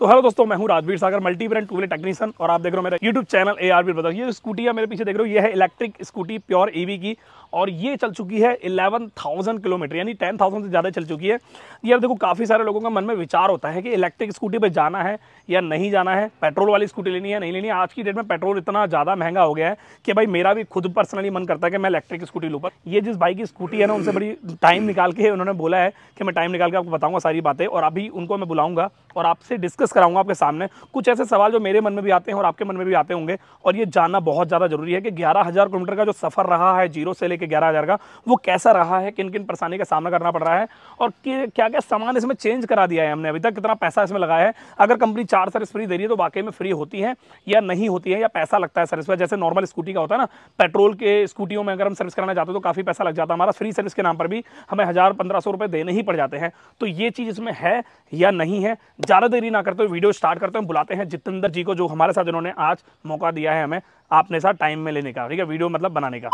तो हेलो दोस्तों मैं हूँ Rajveer Sagar multi brand two technician और आप देख रहे हो मेरा यूट्यूब चैनल ए आर बताओ ये स्कूटी है मेरे पीछे देख रहे हो ये है इलेक्ट्रिक स्कूटी प्योर ईवी की और ये चल चुकी है 11,000 किलोमीटर यानी 10,000 से ज़्यादा चल चुकी है ये अब देखो काफ़ी सारे लोगों का मन में विचार होता है कि इलेक्ट्रिक स्कूटी पर जाना है या नहीं जाना है पेट्रोल वाली स्कूटी लेनी है नहीं लेनी है आज की डेट में पेट्रोल इतना ज़्यादा महंगा हो गया है कि भाई मेरा भी खुद पर्सनली मन करता है कि मैं इलेक्ट्रिक स्कूटी लूँ पर ये जिस बाइक की स्कूटी है ना उनसे बड़ी टाइम निकाल के उन्होंने बोला है कि मैं टाइम निकाल के आपको बताऊँगा सारी बातें और अभी उनको मैं बुलाऊँगा और आपसे डिस्कस डिस्कस कराऊंगा आपके सामने कुछ ऐसे सवाल जो मेरे मन में भी आते हैं और आपके मन में भी आते होंगे और ये जानना बहुत ज़्यादा जरूरी है कि ग्यारह किलोमीटर का जो सफ़र रहा है जीरो से लेकर ग्यारह का वो कैसा रहा है किन किन परेशानी का सामना करना पड़ रहा है और क्या क्या सामान इसमें चेंज करा दिया है हमने अभी तक कितना पैसा इसमें लगाया है अगर कंपनी चार सर्विस फ्री दे रही है तो वाकई में फ्री होती है या नहीं होती है या पैसा लगता है सर्विस पर जैसे नॉर्मल स्कूटी का होता है ना पेट्रोल के स्कूटियों में अगर हम सर्विस कराना चाहते हो तो काफ़ी पैसा लग जाता है हमारा फ्री सर्विस के नाम पर भी हमें हज़ार पंद्रह सौ रुपये देने ही पड़ जाते हैं तो ये चीज़ इसमें है या नहीं है ज़्यादा देरी ना करते करते हुए वीडियो स्टार्ट करते हैं बुलाते हैं जितेंद्र जी को जो हमारे साथ इन्होंने आज मौका दिया है हमें आपने साथ टाइम में लेने का ठीक है वीडियो मतलब बनाने का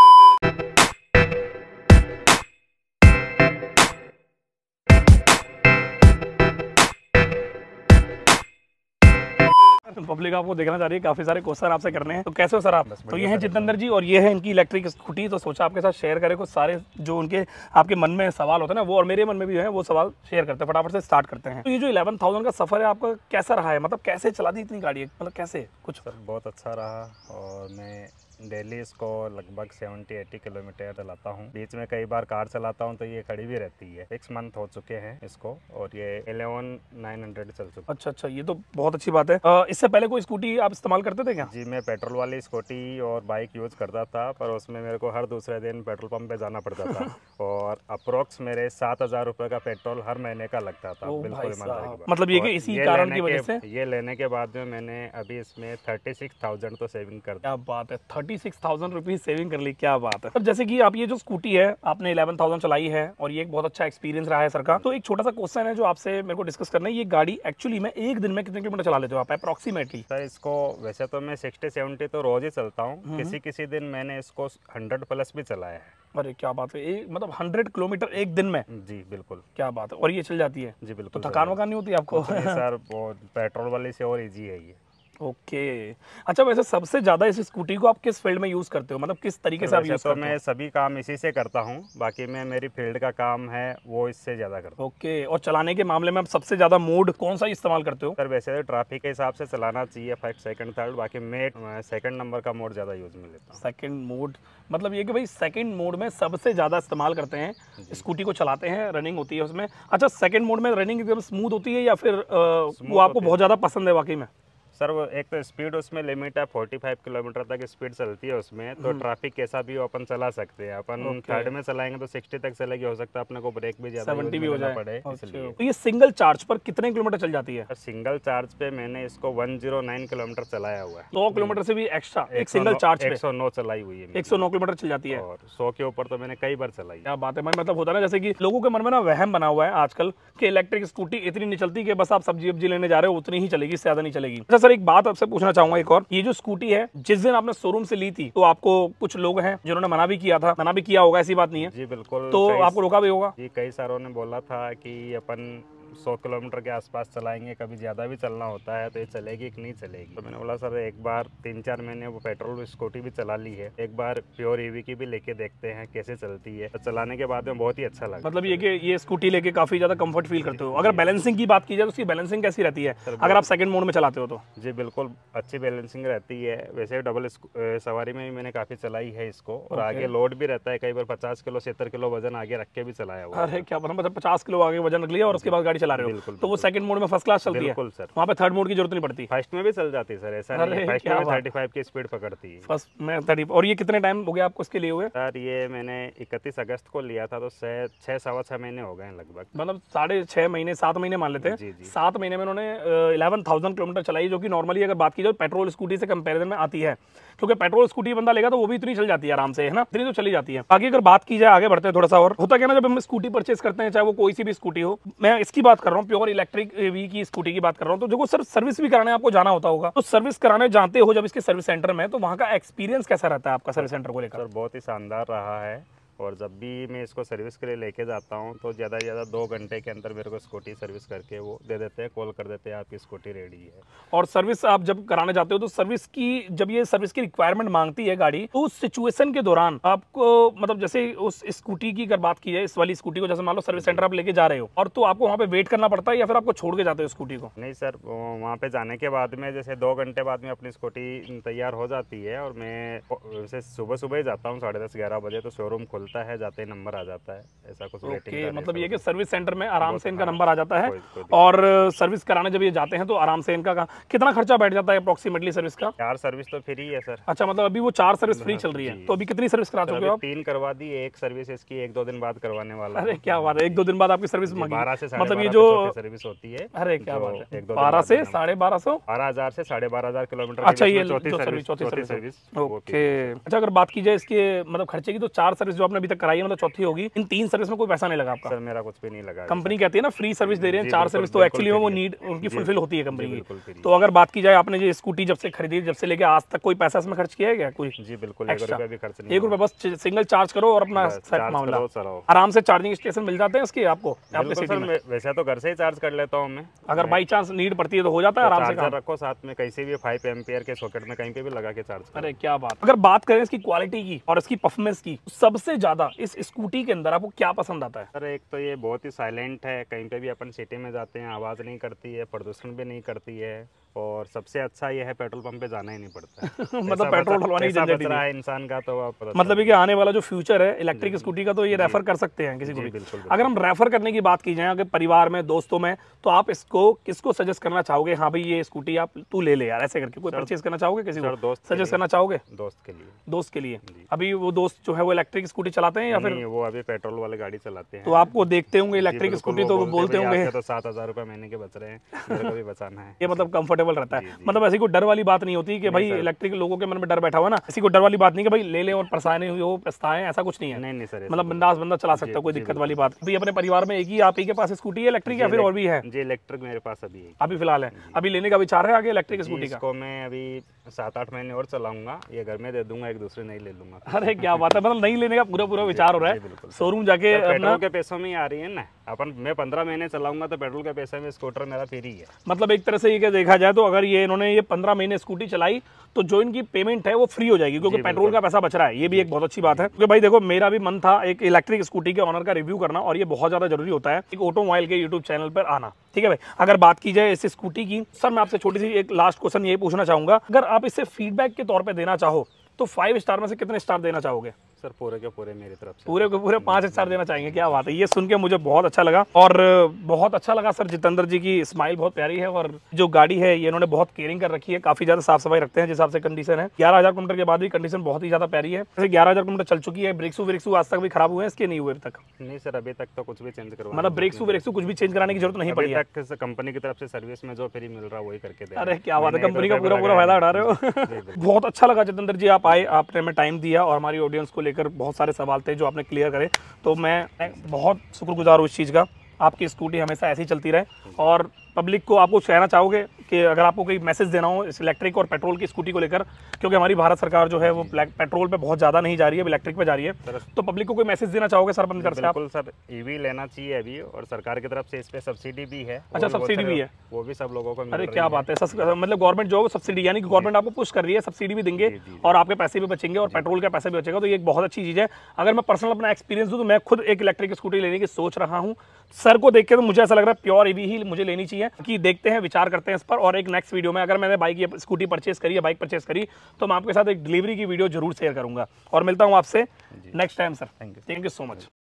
पब्लिक आपको देखना चाह रही है काफी सारे क्वेश्चन आपसे करने हैं तो कैसे हो सर आप तो ये है जितेंद्र जी और ये है इनकी इलेक्ट्रिक स्कूटी तो सोचा आपके साथ शेयर करें कुछ सारे जो उनके आपके मन में सवाल होते हैं ना वो और मेरे मन में भी है वो सवाल शेयर करते हैं फटाफट से स्टार्ट करते हैं तो ये जो इलेवन थाउजेंड का सफर है आपका कैसा रहा है मतलब कैसे चला दी इतनी गाड़ी मतलब कैसे कुछ बहुत अच्छा रहा और मैं डेली इसको लगभग 70-80 किलोमीटर चलाता हूँ बीच में कई बार कार चलाता हूँ तो ये खड़ी भी रहती है सिक्स मंथ हो चुके हैं इसको और ये इलेवन नाइन हंड्रेड चल चुका अच्छा अच्छा ये तो बहुत अच्छी बात है आ, इससे पहले कोई स्कूटी आप इस्तेमाल करते थे क्या जी मैं पेट्रोल वाली स्कूटी और बाइक यूज करता था पर उसमें मेरे को हर दूसरे दिन पेट्रोल पंप पे जाना पड़ता था और अप्रोक्स मेरे सात हजार रुपए का पेट्रोल हर महीने का लगता था बिल्कुल मतलब ये इसी कारण की वजह से ये लेने के बाद में मैंने अभी इसमें थर्टी सिक्स थाउजेंड तो सेविंग कर दिया बात है thirty six thousand rupees saving कर ली क्या बात है अब जैसे कि आप ये जो स्कूटी है आपने इलेवन थाउजेंड चलाई है और ये एक बहुत अच्छा एक्सपीरियंस रहा है सर का तो एक छोटा सा क्वेश्चन है जो आपसे मेरे को डिस्कस करना है ये गाड़ी एक्चुअली में एक दिन में कितने किलोमीटर चला लेते हो आप अप्रोक्सीमेटली सर इसको वैसे तो मैं सिक्सटी सेवेंटी तो रोज ही चलता हूँ हम्म। किसी किसी दिन मैंने इसको हंड्रेड प्लस भी चलाया है अरे क्या बात है ए, मतलब हंड्रेड किलोमीटर एक दिन में जी बिल्कुल क्या बात है और ये चल जाती है जी बिल्कुल तो थकान वकान नहीं होती आपको सर पेट्रोल वाले से और इजी है ये ओके अच्छा वैसे सबसे ज़्यादा इस स्कूटी को आप किस फील्ड में यूज़ करते हो मतलब किस तरीके से आप यूज़ तो हो मैं सभी काम इसी से करता हूँ बाकी मैं मेरी फील्ड का काम है वो इससे ज़्यादा करता हूँ ओके और चलाने के मामले में आप सबसे ज़्यादा मोड कौन सा इस्तेमाल करते हो सर वैसे तो ट्रैफिक के हिसाब से चलाना चाहिए फर्स्ट सेकंड थर्ड बाकी मैं सेकंड नंबर का मोड ज़्यादा यूज़ में लेता हूँ सेकेंड मोड मतलब ये कि भाई सेकेंड मोड में सबसे ज़्यादा इस्तेमाल करते हैं स्कूटी को चलाते हैं रनिंग होती है उसमें अच्छा सेकेंड मोड में रनिंग एकदम स्मूथ होती है या फिर वो आपको बहुत ज़्यादा पसंद है वाकई में सर वो एक तो स्पीड उसमें लिमिट है फोर्टी फाइव किलोमीटर तक स्पीड चलती है उसमें तो ट्रैफिक हम्म। कैसा भी अपन चला सकते हैं अपन थर्ड में चलाएंगे तो सिक्सटी तक चलेगी हो सकता है अपने को ब्रेक भी ज्यादा सेवेंटी भी हो जाए पड़े तो ये सिंगल चार्ज पर कितने किलोमीटर चल जाती है सिंगल चार्ज पे मैंने इसको वन जीरो नाइन किलोमीटर चलाया हुआ है सौ किलोमीटर से भी एक्स्ट्रा एक सिंगल चार्ज एक सौ नौ चलाई हुई है एक सौ नौ किलोमीटर चल जाती है और सौ के ऊपर तो मैंने कई बार चलाई क्या बात है मतलब होता ना जैसे की लोगों के मन में ना वहम बना हुआ है आजकल की इलेक्ट्रिक स्कूटी इतनी नहीं चलती कि बस आप सब्जी वब्जी लेने जा रहे हो उतनी ही चलेगी ज्यादा नहीं चलेगी अच्छा, सर एक बात आपसे पूछना चाहूंगा एक और ये जो स्कूटी है जिस दिन आपने शोरूम से ली थी तो आपको कुछ लोग हैं जिन्होंने मना भी किया था मना भी किया होगा ऐसी बात नहीं है जी बिल्कुल तो आपको रोका भी होगा जी कई सारों ने बोला था की अपन सौ किलोमीटर के आसपास चलाएंगे कभी ज़्यादा भी चलना होता है तो ये चलेगी कि नहीं चलेगी तो मैंने बोला सर एक बार तीन चार महीने वो पेट्रोल स्कूटी भी चला ली है एक बार प्योर ईवी e की भी लेके देखते हैं कैसे चलती है तो चलाने के बाद में बहुत ही अच्छा लगा मतलब ये कि ये स्कूटी लेके काफ़ी ज़्यादा कम्फर्ट फील करते हो अगर बैलेंसिंग की बात की जाए तो उसकी बैलेंसिंग कैसी रहती है अगर आप सेकेंड मोड में चलाते हो तो जी बिल्कुल अच्छी बैलेंसिंग रहती है वैसे डबल सवारी में भी मैंने काफ़ी चलाई है इसको और आगे लोड भी रहता है कई बार पचास किलो सत्तर किलो वजन आगे रख के भी चलाया हुआ अरे क्या मतलब पचास किलो आगे वजन रख लिया और उसके बाद गाड़ी चला रहे हो तो वो सेकंड मोड में फर्स्ट क्लास चलती है वहाँ पे थर्ड मोड की जरूरत नहीं पड़ती फर्स्ट में भी चल जाती है सर ऐसा की स्पीड पकड़ती है फर्स्ट में और ये कितने टाइम हो गया आपको इसके लिए हुए सर ये मैंने इकतीस अगस्त को लिया था तो छह सवा छह महीने हो गए लगभग मतलब साढ़े छह महीने सात महीने मान लेते हैं सात महीने में उन्होंने इलेवन थाउजेंड किलोमीटर चलाई जो कि नॉर्मली अगर बात की जाए पेट्रोल तो स्कूटी से कंपेरिजन में आती है क्योंकि पेट्रोल स्कूटी बंदा लेगा तो वो भी इतनी चल जाती है आराम से है ना इतनी तो चली जाती है बाकी अगर बात की जाए आगे बढ़ते हैं थोड़ा सा और होता क्या ना जब हम स्कूटी परचेस करते हैं चाहे वो कोई सी भी स्कूटी हो मैं इसकी बात कर रहा हूँ प्योर इलेक्ट्रिक वी की स्कूटी की बात कर रहा हूँ तो देखो सर सर्विस भी कराने आपको जाना होता होगा तो सर्विस कराने जानते हो जब इसके सर्विस सेंटर में तो वहाँ का एक्सपीरियंस कैसा रहता है आपका सर्विस सेंटर को लेकर बहुत ही शानदार रहा है और जब भी मैं इसको सर्विस के लिए लेके जाता हूँ तो ज़्यादा से ज़्यादा दो घंटे के अंदर मेरे को स्कूटी सर्विस करके वो दे देते हैं कॉल कर देते हैं आपकी स्कूटी रेडी है और सर्विस आप जब कराने जाते हो तो सर्विस की जब ये सर्विस की रिक्वायरमेंट मांगती है गाड़ी तो उस सिचुएसन के दौरान आपको मतलब जैसे उस स्कूटी की अगर बात की है इस वाली स्कूटी को जैसे मान लो सर्विस सेंटर आप लेके जा रहे हो और तो आपको वहाँ पे वेट करना पड़ता है या फिर आपको छोड़ के जाते हो स्कूटी को नहीं सर वहाँ पे जाने के बाद में जैसे दो घंटे बाद में अपनी स्कूटी तैयार हो जाती है और मैं सुबह सुबह ही जाता हूँ साढ़े दस ग्यारह बजे तो शोरूम खोल चलता है जाते ही नंबर आ जाता है ऐसा कुछ okay, मतलब ये कि सर्विस सेंटर में आराम से इनका हाँ, नंबर आ जाता है कोई, कोई और सर्विस कराने जब ये जाते हैं तो आराम से इनका का, कितना खर्चा बैठ जाता है अप्रोक्सीमेटली सर्विस का चार सर्विस तो फ्री है सर अच्छा मतलब अभी वो चार सर्विस फ्री हाँ, चल रही है तो अभी कितनी सर्विस करा चुके हो तीन करवा दी एक सर्विस इसकी एक दो दिन बाद करवाने वाला अरे क्या बात है एक दो दिन बाद आपकी सर्विस बारह से मतलब ये जो सर्विस होती है अरे क्या बात है बारह से साढ़े बारह सौ बारह हजार से साढ़े बारह हजार किलोमीटर अच्छा ये चौथी सर्विस ओके अच्छा अगर बात की जाए इसके मतलब खर्चे की तो चार सर्विस जो आपने अभी तक कराई है मतलब चौथी होगी इन तीन सर्विस में कोई पैसा नहीं लगा आपका सर मेरा कुछ भी नहीं लगा कंपनी कहती है ना फ्री सर्विस दे रहे हैं चार सर्विस तो एक्चुअली वो नीड उनकी फुलफिल होती है कंपनी की तो अगर बात की जाए आपने जो स्कूटी जब से खरीदी जब से लेके आज तक कोई पैसा इसमें खर्च किया है क्या कोई जी बिल्कुल एक रुपए बस सिंगल चार्ज करो और अपना मामला आराम से चार्जिंग स्टेशन मिल जाते हैं इसके आपको वैसे तो घर से ही चार्ज कर लेता हूँ मैं अगर बाई चांस नीड पड़ती है तो हो जाता है तो आराम से रखो साथ में कैसे भी फाइव एम्पियर के सॉकेट में कहीं पे भी लगा के चार्ज अरे क्या बात अगर बात करें इसकी क्वालिटी की और इसकी परफॉर्मेंस की तो सबसे ज़्यादा इस स्कूटी के अंदर आपको क्या पसंद आता है सर एक तो ये बहुत ही साइलेंट है कहीं पे भी अपन सिटी में जाते हैं आवाज़ नहीं करती है प्रदूषण भी नहीं करती है और सबसे अच्छा ये है पेट्रोल पंप पे जाना ही नहीं पड़ता मतलब पेट्रोल डलवाने की झंझट है इंसान का तो आप मतलब कि आने वाला जो फ्यूचर है इलेक्ट्रिक स्कूटी का तो ये रेफर कर सकते हैं किसी को भी बिल्कुल अगर हम रेफर करने की बात की जाए अगर परिवार में दोस्तों में तो आप इसको किसको सजेस्ट करना चाहोगे हाँ भाई ये स्कूटी आप तू ले ले यार ऐसे करके कोई परचेज करना चाहोगे किसी को दोस्त सजेस्ट करना चाहोगे दोस्त के लिए दोस्त के लिए अभी वो दोस्त जो है वो इलेक्ट्रिक स्कूटी चलाते हैं या फिर वो अभी पेट्रोल वाली गाड़ी चलाते हैं तो आपको देखते होंगे इलेक्ट्रिक स्कूटी तो बोलते होंगे तो सात हजार रुपए महीने के बच रहे हैं बचाना है ये मतलब कम्फर्टेबल कंफर्टेबल रहता है मतलब ऐसी कोई डर वाली बात नहीं होती कि भाई इलेक्ट्रिक लोगों के मन में डर बैठा हुआ ना ऐसी कोई डर वाली बात नहीं कि भाई ले लें और परेशानी हुई हो पछताए ऐसा कुछ नहीं है नहीं नहीं सर मतलब बिंदास बंदा चला सकता है कोई दिक्कत वाली बात अभी अपने परिवार में एक ही आप ही के पास स्कूटी है इलेक्ट्रिक या फिर और भी है जी इलेक्ट्रिक मेरे पास अभी है अभी फिलहाल है अभी लेने का विचार है आगे इलेक्ट्रिक स्कूटी का मैं अभी सात आठ महीने और चलाऊंगा ये घर में दे दूंगा एक दूसरे नहीं ले लूंगा अरे क्या बात है मतलब नहीं लेने का पूरा पूरा विचार हो रहा है शोरूम जाके पेट्रोल के पैसों में आ रही है ना अपन मैं पंद्रह महीने चलाऊंगा तो पेट्रोल के पैसे में स्कूटर मेरा फ्री है मतलब एक तरह से ये देखा जाए तो अगर ये इन्होंने ये पंद्रह महीने स्कूटी चलाई तो जो इनकी पेमेंट है वो फ्री हो जाएगी क्योंकि पेट्रोल का पैसा बच रहा है ये भी एक बहुत अच्छी बात है क्योंकि भाई देखो मेरा भी मन था एक इलेक्ट्रिक स्कूटी के ऑनर का रिव्यू करना और ये बहुत ज़्यादा जरूरी होता है एक ऑटोमोबाइल के यूट्यूब चैनल पर आना ठीक है भाई अगर बात की जाए इस स्कूटी की सर मैं आपसे छोटी सी एक लास्ट क्वेश्चन ये पूछना चाहूंगा अगर आप इसे फीडबैक के तौर पर देना चाहो तो फाइव स्टार में से कितने स्टार देना चाहोगे सर पूरे के पूरे मेरी तरफ से पूरे के पूरे पाँच स्टार देना चाहेंगे क्या बात है ये सुन के मुझे बहुत अच्छा लगा और बहुत अच्छा लगा सर जितेंद्र जी की स्माइल बहुत प्यारी है और जो गाड़ी है ये इन्होंने बहुत केयरिंग कर रखी है काफी ज्यादा साफ सफाई रखते हैं जिस हिसाब से कंडीशन है ग्यारह हजार किलोमीटर के बाद भी कंडीशन बहुत ही ज्यादा प्यारी है जैसे ग्यारह हजार किलोमीटर चल चुकी है ब्रेक्सू ब्रेक्सू आज तक भी खराब हुए हैं इसके नहीं हुए अभी तक नहीं सर अभी तक तो कुछ भी चेंज करो मतलब ब्रेक्सू ब्रेक्सू कुछ भी चेंज कराने की जरूरत नहीं पड़ी है कंपनी की तरफ से सर्विस में जो फ्री मिल रहा है वही करके अरे क्या बात है कंपनी तो का पूरा पूरा फायदा उठा रहे हो बहुत अच्छा लगा जितेंद्र जी आप आए आपने हमें टाइम दिया और हमारी ऑडियंस को लेकर लेकर बहुत सारे सवाल थे जो आपने क्लियर करे तो मैं बहुत शुक्रगुजार हूँ इस चीज़ का आपकी स्कूटी हमेशा ऐसी चलती रहे और पब्लिक को आप कुछ कहना चाहोगे कि अगर आपको कोई मैसेज देना हो इस इलेक्ट्रिक और पेट्रोल की स्कूटी को लेकर क्योंकि हमारी भारत सरकार जो है वो पेट्रोल पे बहुत ज़्यादा नहीं जा रही है इलेक्ट्रिक पे जा रही है तो पब्लिक को कोई मैसेज देना चाहोगे सर बंद कर बिल्कुल सर ईवी लेना चाहिए अभी और सरकार की तरफ से इस पर सब्सिडी भी है अच्छा सब्सिडी भी है वो भी सब लोगों को अरे क्या बात है मतलब गवर्नमेंट जो है सब्सिडी यानी कि गवर्नमेंट आपको पुश कर रही है सब्सिडी भी देंगे और आपके पैसे भी बचेंगे और पेट्रोल का पैसा भी बचेगा तो ये एक बहुत अच्छी चीज़ है अगर मैं पर्सनल अपना एक्सपीरियंस दूँ तो मैं खुद एक इलेक्ट्रिक स्कूटी लेने की सोच रहा हूँ सर को देख के तो मुझे ऐसा लग रहा है प्योर ईवी ही मुझे लेनी चाहिए है कि देखते हैं विचार करते हैं इस पर और एक नेक्स्ट वीडियो में अगर मैंने बाइक स्कूटी परचेस करी या बाइक परचेस करी तो मैं आपके साथ एक डिलीवरी की वीडियो जरूर शेयर करूंगा और मिलता हूँ आपसे next time sir thank you thank you so much